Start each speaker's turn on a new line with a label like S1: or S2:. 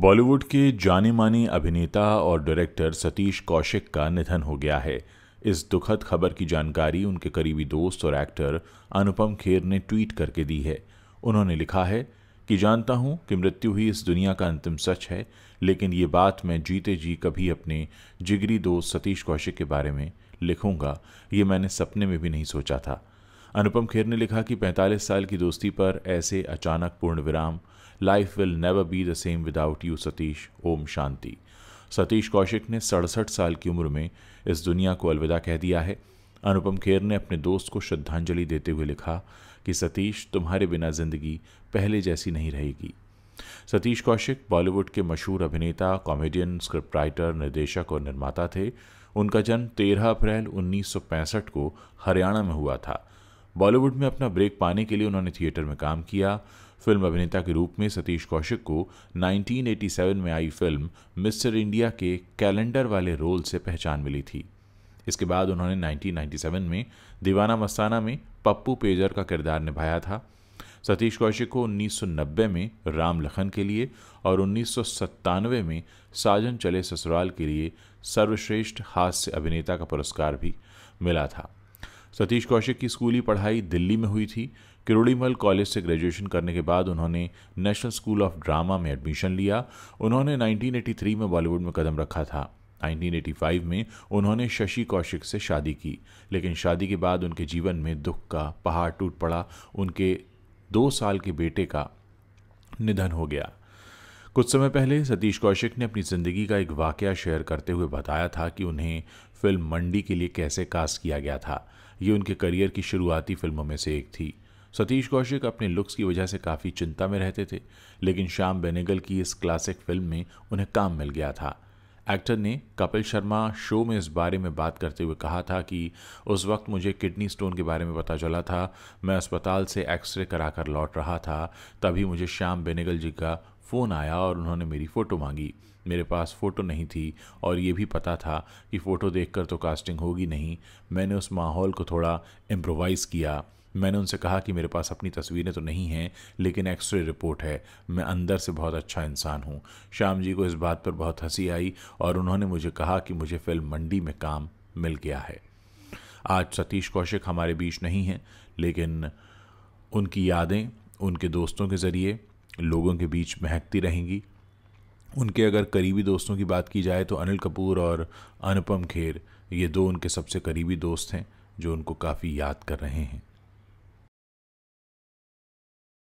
S1: बॉलीवुड के जाने माने अभिनेता और डायरेक्टर सतीश कौशिक का निधन हो गया है इस दुखद खबर की जानकारी उनके करीबी दोस्त और एक्टर अनुपम खेर ने ट्वीट करके दी है उन्होंने लिखा है कि जानता हूं कि मृत्यु ही इस दुनिया का अंतिम सच है लेकिन ये बात मैं जीते जी कभी अपने जिगरी दोस्त सतीश कौशिक के बारे में लिखूंगा ये मैंने सपने में भी नहीं सोचा था अनुपम खेर ने लिखा कि 45 साल की दोस्ती पर ऐसे अचानक पूर्ण विराम life will never be the same without you Satish ओम शांति सतीश कौशिक ने सड़सठ साल की उम्र में इस दुनिया को अलविदा कह दिया है अनुपम खेर ने अपने दोस्त को श्रद्धांजलि देते हुए लिखा कि सतीश तुम्हारे बिना जिंदगी पहले जैसी नहीं रहेगी सतीश कौशिक बॉलीवुड के मशहूर अभिनेता कॉमेडियन स्क्रिप्ट राइटर निर्देशक और निर्माता थे उनका जन्म 13 अप्रैल 1965 को हरियाणा में हुआ था बॉलीवुड में अपना ब्रेक पाने के लिए उन्होंने थिएटर में काम किया फिल्म अभिनेता के रूप में सतीश कौशिक को 1987 में आई फिल्म मिस्टर इंडिया के कैलेंडर वाले रोल से पहचान मिली थी इसके बाद उन्होंने 1997 में दीवाना मस्ताना में पप्पू पेजर का किरदार निभाया था सतीश कौशिक को 1990 में राम लखन के लिए और उन्नीस में साजन चले ससुराल के लिए सर्वश्रेष्ठ हास्य अभिनेता का पुरस्कार भी मिला था सतीश कौशिक की स्कूली पढ़ाई दिल्ली में हुई थी किरोड़ीमल कॉलेज से ग्रेजुएशन करने के बाद उन्होंने नेशनल स्कूल ऑफ ड्रामा में एडमिशन लिया उन्होंने 1983 में बॉलीवुड में कदम रखा था 1985 में उन्होंने शशि कौशिक से शादी की लेकिन शादी के बाद उनके जीवन में दुख का पहाड़ टूट पड़ा उनके दो साल के बेटे का निधन हो गया कुछ समय पहले सतीश कौशिक ने अपनी ज़िंदगी का एक वाक़ शेयर करते हुए बताया था कि उन्हें फिल्म मंडी के लिए कैसे कास्ट किया गया था ये उनके करियर की शुरुआती फिल्मों में से एक थी सतीश कौशिक अपने लुक्स की वजह से काफ़ी चिंता में रहते थे लेकिन श्याम बेनेगल की इस क्लासिक फिल्म में उन्हें काम मिल गया था एक्टर ने कपिल शर्मा शो में इस बारे में बात करते हुए कहा था कि उस वक्त मुझे किडनी स्टोन के बारे में पता चला था मैं अस्पताल से एक्सरे कराकर लौट रहा था तभी मुझे श्याम बेनेगल जी का फ़ोन आया और उन्होंने मेरी फ़ोटो मांगी मेरे पास फ़ोटो नहीं थी और ये भी पता था कि फ़ोटो देखकर तो कास्टिंग होगी नहीं मैंने उस माहौल को थोड़ा इम्प्रोवाइज़ किया मैंने उनसे कहा कि मेरे पास अपनी तस्वीरें तो नहीं हैं लेकिन एक्सरे रिपोर्ट है मैं अंदर से बहुत अच्छा इंसान हूँ श्याम जी को इस बात पर बहुत हंसी आई और उन्होंने मुझे कहा कि मुझे फिल्म मंडी में काम मिल गया है आज सतीश कौशिक हमारे बीच नहीं हैं लेकिन उनकी यादें उनके दोस्तों के ज़रिए लोगों के बीच महकती रहेंगी उनके अगर करीबी दोस्तों की बात की जाए तो अनिल कपूर और अनुपम खेर ये दो उनके सबसे करीबी दोस्त हैं जो उनको काफ़ी याद कर रहे हैं